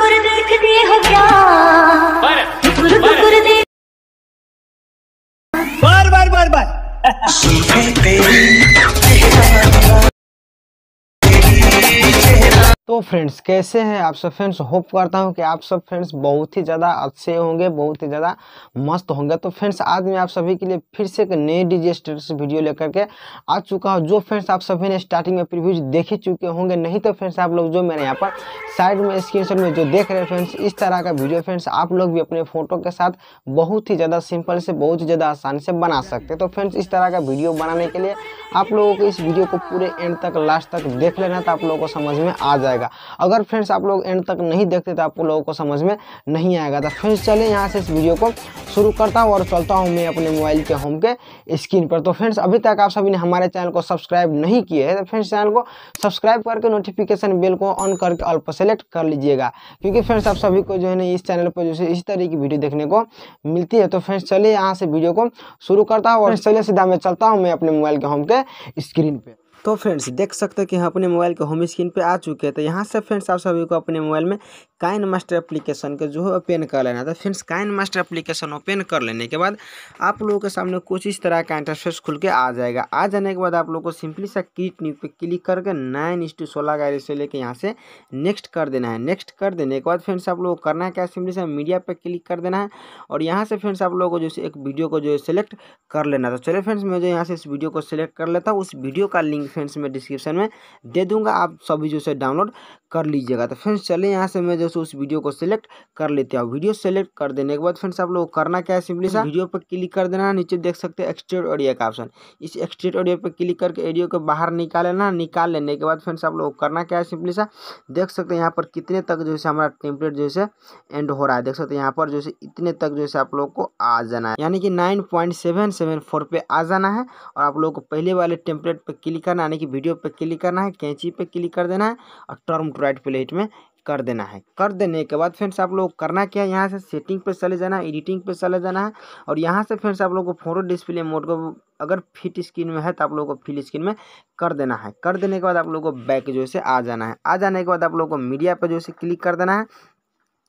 डुबुर देखते हो क्या डुबुर डुबुर देख बार बार बार बार सुन तेरी तो फ्रेंड्स कैसे हैं आप सब फ्रेंड्स होप करता हूं कि आप सब फ्रेंड्स बहुत ही ज़्यादा अच्छे होंगे बहुत ही ज़्यादा मस्त होंगे तो फ्रेंड्स आज मैं आप सभी के लिए फिर से एक नए डीजे स्टेटस वीडियो लेकर के आ चुका हूं जो फ्रेंड्स आप सभी ने स्टार्टिंग में प्रीव्यूज देख ही चुके होंगे नहीं तो फ्रेंड्स आप लोग जो मेरे यहाँ पर साइड में स्क्रीन में जो देख रहे हैं फ्रेंड्स इस तरह का वीडियो फ्रेंड्स आप लोग भी अपने फोटो के साथ बहुत ही ज़्यादा सिंपल से बहुत ही ज़्यादा आसानी से बना सकते हैं तो फ्रेंड्स इस तरह का वीडियो बनाने के लिए आप लोगों को इस वीडियो को पूरे एंड तक लास्ट तक देख लेना तो आप लोगों को समझ में आ जाएगा जाएगा अगर फ्रेंड्स आप लोग एंड तक नहीं देखते तो आप लोगों को समझ में नहीं आएगा तो फ्रेंड्स चले यहाँ से इस वीडियो को शुरू करता हूँ और चलता हूँ मैं अपने मोबाइल के होम के स्क्रीन पर तो फ्रेंड्स अभी तक आप सभी ने हमारे चैनल को सब्सक्राइब नहीं किए हैं तो फ्रेंड्स चैनल को सब्सक्राइब करके नोटिफिकेशन बेल को ऑन करके ऑल पर सेलेक्ट कर लीजिएगा क्योंकि फ्रेंड्स आप सभी को जो है ना इस चैनल पर जो है इसी तरह की वीडियो देखने को मिलती है तो फ्रेंड्स चलिए यहाँ से वीडियो को शुरू करता हूँ और चलिए सीधा मैं चलता हूँ मैं अपने मोबाइल के होम के स्क्रीन पर तो फ्रेंड्स देख सकते हो कि हम अपने मोबाइल के होम स्क्रीन पे आ चुके हैं तो यहाँ से फ्रेंड्स आप सभी को अपने मोबाइल में काइन मास्टर एप्लीकेशन को जो है ओपन कर लेना था तो friends Kine Master application open कर लेने के बाद आप लोगों के सामने कुछ इस तरह का इंटरफेस खुल के आ जाएगा आ जाने के बाद आप लोग को सिंपली सा किट न्यू पे क्लिक करके नाइन इंस टू सोलह का से लेकर यहाँ से नेक्स्ट कर देना है नेक्स्ट कर देने के बाद फ्रेंड्स आप लोग को करना है क्या सिंपली सा मीडिया पर क्लिक कर देना है और यहाँ से फ्रेंड्स आप लोगों को जो एक वीडियो को जो है सेलेक्ट कर लेना था तो चलिए फ्रेंड्स मैं जो यहाँ से इस वीडियो को सिलेक्ट कर लेता हूँ उस वीडियो का लिंक फ्रेंड्स मैं डिस्क्रिप्शन में दे दूंगा आप सभी जो है डाउनलोड कर लीजिएगा तो फ्रेंड्स चले यहाँ से मैं जैसे उस वीडियो को सिलेक्ट कर लेते हैं वीडियो सेलेक्ट कर देने के बाद फ्रेंड्स आप लोग करना क्या है सिंपली सा वीडियो पर क्लिक कर देना नीचे देख सकते हैं एक्सट्रेट ऑडियो का ऑप्शन इस एक्सट्रेट ऑडियो पर क्लिक करके ऑडियो को बाहर निकाल लेना निकाल लेने के बाद फ्रेंड्स आप लोग करना क्या है सिंपली सा देख सकते हैं यहाँ पर कितने तक जैसे हमारा टेम्पलेट जैसे एंड हो रहा है देख सकते हैं यहाँ पर जैसे इतने तक जैसे आप लोग को आ जाना है यानी कि nine point seven seven four पे आ जाना है और आप लोग को पहले वाले टेम्पलेट पर क्लिक करना यानी कि वीडियो पर क्लिक करना है कैंची पर क्लिक कर देना है और टर्म राइट प्लेट में कर देना है कर देने के बाद फ्रेंड्स आप लोग करना क्या है यहाँ से सेटिंग पे चले जाना है एडिटिंग पे चले जाना है और यहाँ से फ्रेंड्स आप लोग को फोटो डिस्प्ले मोड को अगर फिट स्क्रीन में है तो आप लोग को फिल स्क्रीन में कर देना है कर देने के बाद आप लोग को बैक जो है आ जाना है आ जाने के बाद आप लोग को मीडिया पर जो है क्लिक कर देना है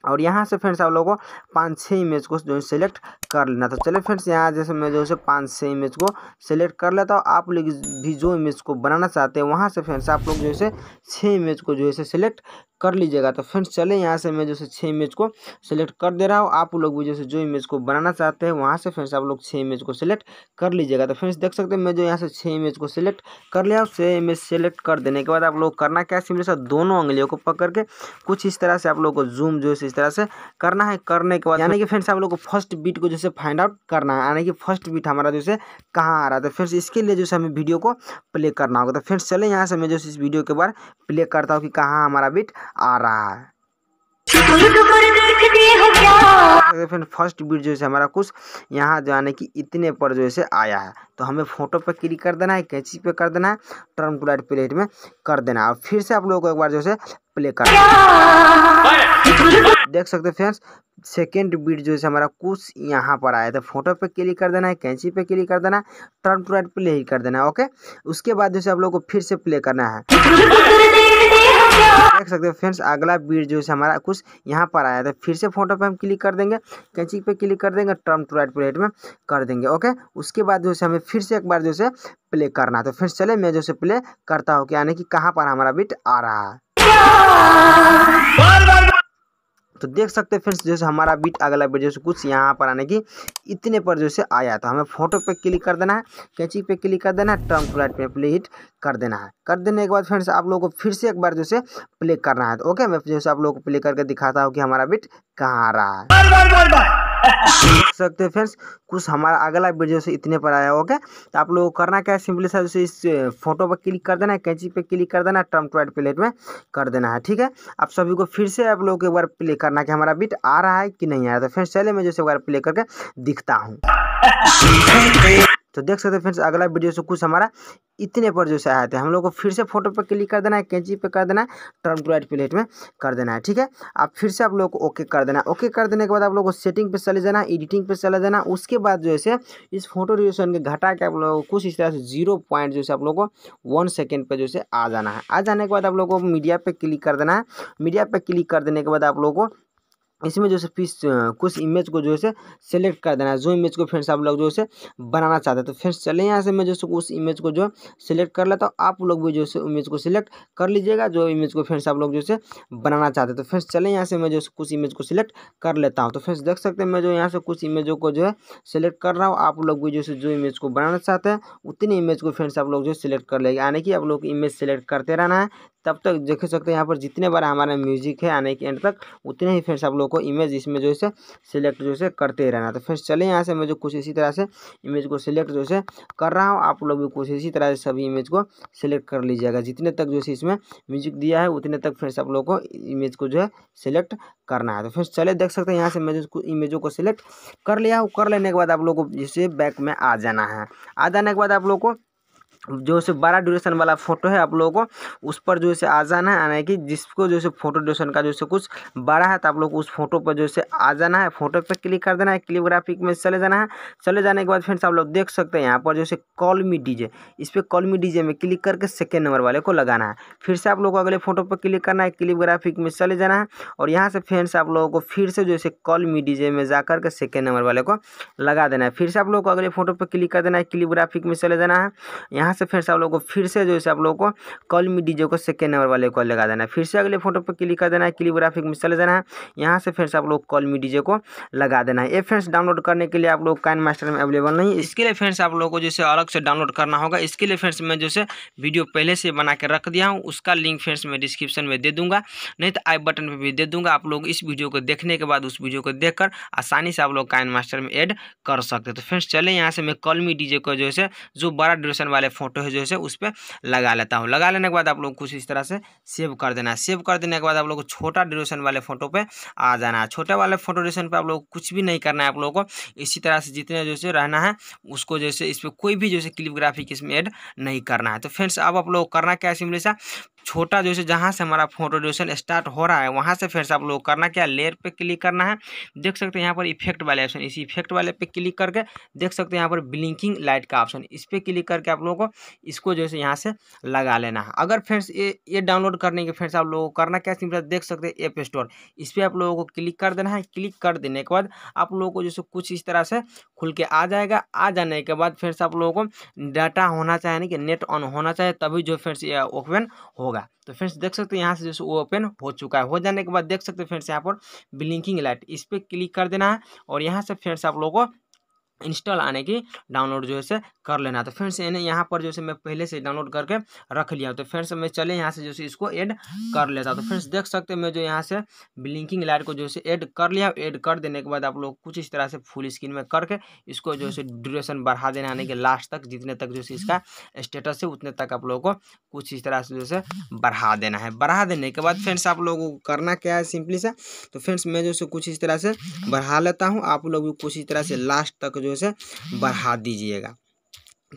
और यहाँ से फ्रेंड्स आप लोगों को पाँच छः इमेज को जो है सिलेक्ट कर लेना था तो चलिए फ्रेंड्स यहाँ जैसे मैं जो है पाँच छः इमेज को सिलेक्ट कर लेता हूँ आप लोग भी जो इमेज को बनाना चाहते हैं वहाँ से फ्रेंड्स आप लोग जो है छः इमेज को जो है सिलेक्ट कर लीजिएगा तो फ्रेंड्स चले यहाँ से मैं जैसे छः इमेज को सिलेक्ट कर दे रहा हूँ आप लोग भी जैसे जो इमेज को बनाना चाहते हैं वहाँ से फ्रेंड्स आप लोग छः इमेज को सिलेक्ट कर लीजिएगा तो फ्रेंड्स देख सकते हैं मैं जो यहाँ से छः इमेज को सिलेक्ट कर लिया छः इमेज सेलेक्ट कर देने के बाद आप लोग करना क्या सिंपली सा दोनों उंगलियों को पकड़ के कुछ इस तरह से आप लोग को जूम जो है इस तरह से करना है करने के बाद यानी कि फ्रेंड्स आप लोग को फर्स्ट बीट को जैसे फाइंड आउट करना है यानी कि फर्स्ट बीट हमारा जैसे कहाँ आ रहा था तो फ्रेंड्स इसके लिए जैसे हमें वीडियो को प्ले करना होगा तो फ्रेंड्स चले यहाँ से मैं जो इस वीडियो के बाद प्ले करता हूँ कि कहाँ हमारा बीट आ रहा है फिर फर्स्ट बीट जो है हमारा कुछ यहाँ जो की कि इतने पर जो है आया है तो हमें फोटो पर क्लिक कर देना है कैची पे कर देना है टर्न टू लाइट प्लेट में कर देना है और फिर से आप लोगों को एक बार जो है प्ले कर देख सकते हैं फ्रेंड्स सेकेंड बीट जो है हमारा कुछ यहाँ पर आया था फोटो तो पे क्लिक कर देना है कैंची पे क्लिक कर देना है टर्न टू राइट प्ले ही कर देना है ओके उसके बाद जो है आप लोगों को फिर से प्ले करना है देख सकते हो फ्रेंड्स अगला बीट जो है हमारा कुछ यहाँ पर आया था फिर से फोटो पर हम क्लिक कर देंगे कैंची पे क्लिक कर देंगे टर्म टू राइट प्लेट में कर देंगे ओके उसके बाद जो है हमें फिर से एक बार जो है प्ले करना है तो फ्रेंड्स चले मैं जो है प्ले करता हूँ कि यानी कि कहाँ पर हमारा बीट आ रहा है तो देख सकते हैं फ्रेंड्स जैसे हमारा बीट अगला बीट जैसे कुछ यहाँ पर आने की इतने पर जैसे आया तो हमें फोटो पे क्लिक कर देना है कैची पे क्लिक कर देना है टर्म फ्लैट पे प्ले हिट कर देना है कर देने के बाद फ्रेंड्स आप लोगों को फिर से एक बार जैसे प्ले करना है तो ओके मैं जैसे आप लोग को प्ले करके दिखाता हूँ कि हमारा बीट कहाँ आ रहा है देख सकते हैं फ्रेंड्स कुछ हमारा अगला वीडियो से इतने पर आया ओके तो आप लोग करना क्या है सिंपली सर इस फोटो पर क्लिक कर देना है कैंची पे क्लिक कर देना है ट्रम ट्वाइट प्लेट में कर देना है ठीक है आप सभी को फिर से आप लोग एक बार प्ले करना कि हमारा बीट आ रहा है कि नहीं आ रहा तो फ्रेंड्स चले मैं जैसे एक बार प्ले करके दिखता हूँ तो देख सकते हैं फ्रेंड्स अगला वीडियो से कुछ हमारा इतने पर जो है आया था हम लोग को फिर से फोटो पर क्लिक कर देना है कैंची पे कर देना है टर्म टू राइट प्लेट में कर देना है ठीक है आप फिर से आप लोग को ओके कर देना है ओके कर देने के बाद आप लोग को सेटिंग पे चले जाना एडिटिंग पे चले जाना उसके बाद जो है इस फोटो रिजोशन के घटा के आप लोगों को कुछ इस तरह से जीरो पॉइंट जो है आप लोग को वन सेकेंड पर जो है आ जाना है आ जाने के बाद आप लोग को मीडिया पर क्लिक कर देना है मीडिया पर क्लिक कर देने के बाद आप लोग को इसमें जो है पीस कुछ इमेज को जो है से सेलेक्ट कर देना है जो इमेज को फ्रेंड्स आप लोग जो है से बनाना चाहते हैं तो फ्रेंड्स चले यहाँ से मैं जो उस इमेज को जो है सेलेक्ट कर लेता हूँ आप लोग भी जो है इमेज को सिलेक्ट कर लीजिएगा जो इमेज को फ्रेंड्स आप लोग जो है बनाना चाहते हैं तो फ्रेंड्स चले यहाँ से मैं जो कुछ इमेज को सिलेक्ट कर लेता हूँ तो फ्रेंड्स देख सकते हैं मैं जो यहाँ से कुछ इमेजों को जो है सिलेक्ट कर रहा हूँ आप लोग भी जो है जो इमेज को बनाना चाहते हैं उतनी इमेज को फ्रेंड्स आप लोग जो सिलेक्ट कर लेगा यानी कि आप लोग इमेज सेलेक्ट करते रहना है तब तक देख सकते हैं यहाँ पर जितने बार हमारा म्यूजिक है आने के एंड तक उतने ही फ्रेंड्स आप लोगों को इमेज इसमें जो है सिलेक्ट जो है करते रहना तो फ्रेंड्स चले यहाँ से मैं जो कुछ इसी तरह से इमेज को सिलेक्ट जो है कर रहा हूँ आप लोग भी कुछ इसी तरह से सभी इमेज को सिलेक्ट कर लीजिएगा जितने तक जो है इसमें म्यूजिक दिया है उतने तक फ्रेंड्स आप लोग को इमेज को जो है सिलेक्ट करना है तो फ्रेंड्स चले देख सकते हैं यहाँ से मैं जो इमेजों को सिलेक्ट कर लिया हूँ कर लेने के बाद आप लोग को जैसे बैक में आ जाना है आ जाने के बाद आप लोग को जो से बड़ा ड्यूरेशन वाला फोटो है आप लोगों को उस पर जो है आ जाना है यानी कि जिसको जो है फोटो ड्यूरेशन का जो है कुछ बड़ा है तो आप लोग उस फोटो पर जो है आ जाना है फोटो पर क्लिक कर देना है क्लिप ग्राफिक में चले जाना है चले जाने के बाद फ्रेंड्स आप लोग देख सकते हैं यहाँ पर जैसे कॉल मी डीजे इस पर कॉल मी डीजे में क्लिक करके सेकेंड नंबर वाले को लगाना है फिर से आप लोग को अगले फोटो पर क्लिक करना है क्लिप ग्राफिक में चले जाना है और यहाँ से फ्रेंड्स आप लोगों को फिर से जो है कॉल मी डीजे में जा करके सेकेंड नंबर वाले को लगा देना है फिर से आप लोग को अगले फोटो पर क्लिक कर देना है क्लिप ग्राफिक में चले जाना है यहाँ से फिर से आप लोगों को फिर से जो है आप लोगों को कॉल मी डीजे को सेकेंड नंबर वाले कॉल लगा देना है फिर से अगले फोटो पर क्लिक कर देना है क्लिक ग्राफिक में चले जाना है यहाँ से फिर से आप लोग कॉल मी डीजे को लगा देना है ये फ्रेंड्स डाउनलोड करने के लिए आप लोग काइन मास्टर में अवेलेबल नहीं इसके लिए फ्रेंड्स आप लोग को जैसे अलग से डाउनलोड करना होगा इसके लिए फ्रेंड्स मैं जैसे वीडियो पहले से बना के रख दिया हूँ उसका लिंक फ्रेंड्स मैं डिस्क्रिप्शन में दे दूँगा नहीं तो आई बटन पर भी दे दूँगा आप लोग इस वीडियो को देखने के बाद उस वीडियो को देख आसानी से आप लोग काइन मास्टर में एड कर सकते तो फ्रेंड्स चले यहाँ से मैं कॉल मी डीजे को जो है जो बड़ा ड्यूरेशन वाले फोटो है जो है उस पर लगा लेता हूँ लगा लेने के बाद आप लोग कुछ इस तरह से सेव कर देना है सेव कर देने के बाद आप लोग को छोटा ड्यूरेशन वाले फोटो पे आ जाना है छोटे वाले फोटो ड्यूरेशन पे आप लोग कुछ भी नहीं करना है आप लोगों को इसी तरह से जितने जैसे रहना है उसको जैसे इस पर कोई भी जो है क्लिपग्राफी इसमें एड नहीं करना है तो फ्रेंड्स अब आप लोग करना क्या है सिंपली सा छोटा जो है जहाँ से हमारा फोटो है स्टार्ट हो रहा है वहाँ से फिर से आप लोग करना क्या लेयर पे क्लिक करना है देख सकते हैं यहाँ पर इफेक्ट वाले ऑप्शन इसी इफेक्ट वाले पे क्लिक करके देख सकते हैं यहाँ पर ब्लिंकिंग लाइट का ऑप्शन इस पर क्लिक करके आप लोगों को इसको जो है यहाँ से लगा लेना है अगर फिर ये ये डाउनलोड करने के फिर से आप लोगों को करना क्या सिंपल देख सकते हैं ऐप स्टोर इस पर आप लोगों को क्लिक कर देना है क्लिक कर देने के बाद आप लोगों को जैसे कुछ इस तरह से खुल के आ जाएगा आ जाने के बाद फिर से आप लोगों को डाटा होना चाहिए कि नेट ऑन होना चाहिए तभी जो फिर से ओपन होगा होगा तो फ्रेंड्स देख सकते हैं यहाँ से जो वो ओपन हो चुका है हो जाने के बाद देख सकते हैं फ्रेंड्स यहाँ पर ब्लिंकिंग लाइट इस पर क्लिक कर देना है और यहाँ से फ्रेंड्स आप लोगों को इंस्टॉल आने की डाउनलोड जो है कर लेना तो फ्रेंड्स इन्हें यहाँ पर जो है मैं पहले से डाउनलोड करके रख लिया तो फ्रेंड्स मैं चले यहाँ से जो है इसको ऐड कर लेता तो फ्रेंड्स देख सकते हैं मैं जो यहाँ से ब्लिंकिंग लाइट को जो है ऐड कर लिया ऐड कर देने के बाद आप लोग कुछ इस तरह से फुल स्क्रीन में करके इसको जो है ड्यूरेशन बढ़ा देना यानी कि लास्ट तक जितने तक जो है इसका स्टेटस है उतने तक आप लोगों को कुछ इस तरह से जो है बढ़ा देना है बढ़ा देने के बाद फ्रेंड्स आप लोगों को करना क्या है सिंपली से तो फ्रेंड्स मैं जो है कुछ इस तरह से बढ़ा लेता हूँ आप लोग भी कुछ इस तरह से लास्ट तक जो जो है बढ़ा दीजिएगा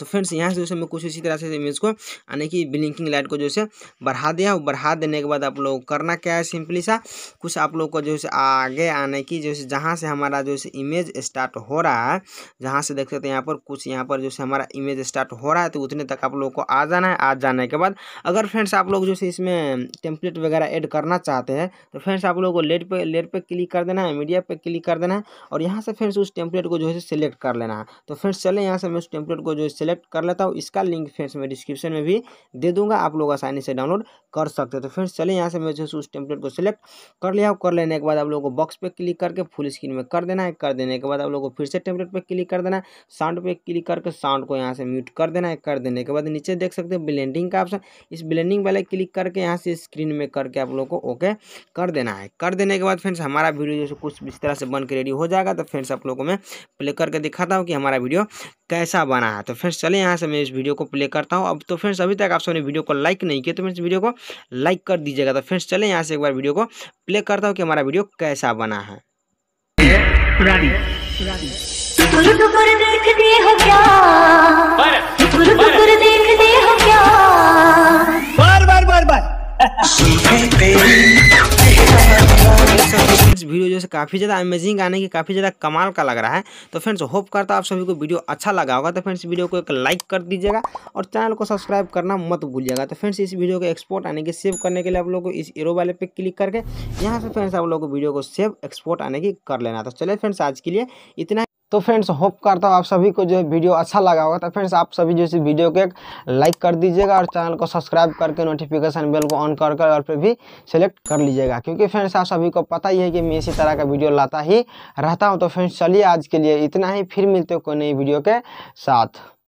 तो फ्रेंड्स यहाँ से जैसे मैं कुछ इसी तरह से इमेज को यानी कि ब्लिंकिंग लाइट को जो है बढ़ा दिया और बढ़ा देने के बाद आप लोग करना क्या है सिंपली सा कुछ आप लोग को जो है आगे आने की जैसे जहाँ से हमारा जो है इमेज स्टार्ट हो रहा है जहाँ से देख सकते हैं यहाँ पर कुछ यहाँ पर जो है हमारा इमेज स्टार्ट हो रहा है तो उतने तक आप लोग को आ जाना है आ जाने के बाद अगर फ्रेंड्स आप लोग जैसे इसमें टेम्पलेट वगैरह एड करना चाहते हैं तो फ्रेंड्स आप लोग को लेट पर लेट पर क्लिक कर देना है मीडिया पर क्लिक कर देना है और यहाँ से फ्रेंड्स उस टेम्पलेट को जो है सेलेक्ट कर लेना है तो फ्रेंड्स चले यहाँ से मैं उस टेम्पलेट को जो है सेलेक्ट कर लेता हूँ इसका लिंक फ्रेंड्स मैं डिस्क्रिप्शन में भी दे दूंगा आप लोग आसानी से डाउनलोड कर सकते हो तो फ्रेंड्स चले यहाँ से मैं जो उस टेम्पलेट को सिलेक्ट कर लिया कर लेने के बाद आप लोगों को बॉक्स पे क्लिक करके फुल स्क्रीन में कर देना है कर देने के बाद आप लोगों को फिर से टेम्पलेट पर क्लिक कर देना है साउंड पर क्लिक करके साउंड को यहाँ से म्यूट कर देना है कर देने के बाद नीचे देख सकते हैं ब्लेंडिंग का ऑप्शन इस ब्लेंडिंग वाले क्लिक करके यहाँ से स्क्रीन में करके आप लोग को ओके कर देना है कर देने के बाद फ्रेंड्स हमारा वीडियो जो कुछ इस तरह से बन के रेडी हो जाएगा तो फ्रेंड्स आप लोगों को मैं प्ले करके दिखाता हूँ कि हमारा वीडियो कैसा बना है तो फ्रेंड्स चले यहाँ से मैं इस वीडियो को प्ले करता हूँ अब तो फ्रेंड्स अभी तक आप सबने वीडियो को लाइक नहीं किया तो फ्रेंड्स वीडियो को लाइक कर दीजिएगा तो फ्रेंड्स चले यहाँ से एक बार वीडियो को प्ले करता हूँ कि हमारा वीडियो कैसा बना है पुरानी देखते बार बार बार बार सकते फ्रेंड्स वीडियो जो है काफ़ी ज़्यादा अमेजिंग आने की काफ़ी ज़्यादा कमाल का लग रहा है तो फ्रेंड्स होप करता आप सभी को वीडियो अच्छा लगा होगा तो फ्रेंड्स वीडियो को एक लाइक कर दीजिएगा और चैनल को सब्सक्राइब करना मत भूलिएगा तो फ्रेंड्स इस वीडियो को एक्सपोर्ट आने की सेव करने के लिए आप लोग को इस एरो वाले पे क्लिक करके यहाँ से फ्रेंड्स आप लोग को वीडियो को सेव एक्सपोर्ट आने की कर लेना तो चले फ्रेंड्स आज के लिए इतना तो फ्रेंड्स होप करता हूँ आप सभी को जो है वीडियो अच्छा लगा होगा तो फ्रेंड्स आप सभी जो इस वीडियो को एक लाइक कर दीजिएगा और चैनल को सब्सक्राइब करके नोटिफिकेशन बेल को ऑन कर कर और फिर भी सेलेक्ट कर लीजिएगा क्योंकि फ्रेंड्स आप सभी को पता ही है कि मैं इसी तरह का वीडियो लाता ही रहता हूँ तो फ्रेंड्स चलिए आज के लिए इतना ही फिर मिलते हो कोई नई वीडियो के साथ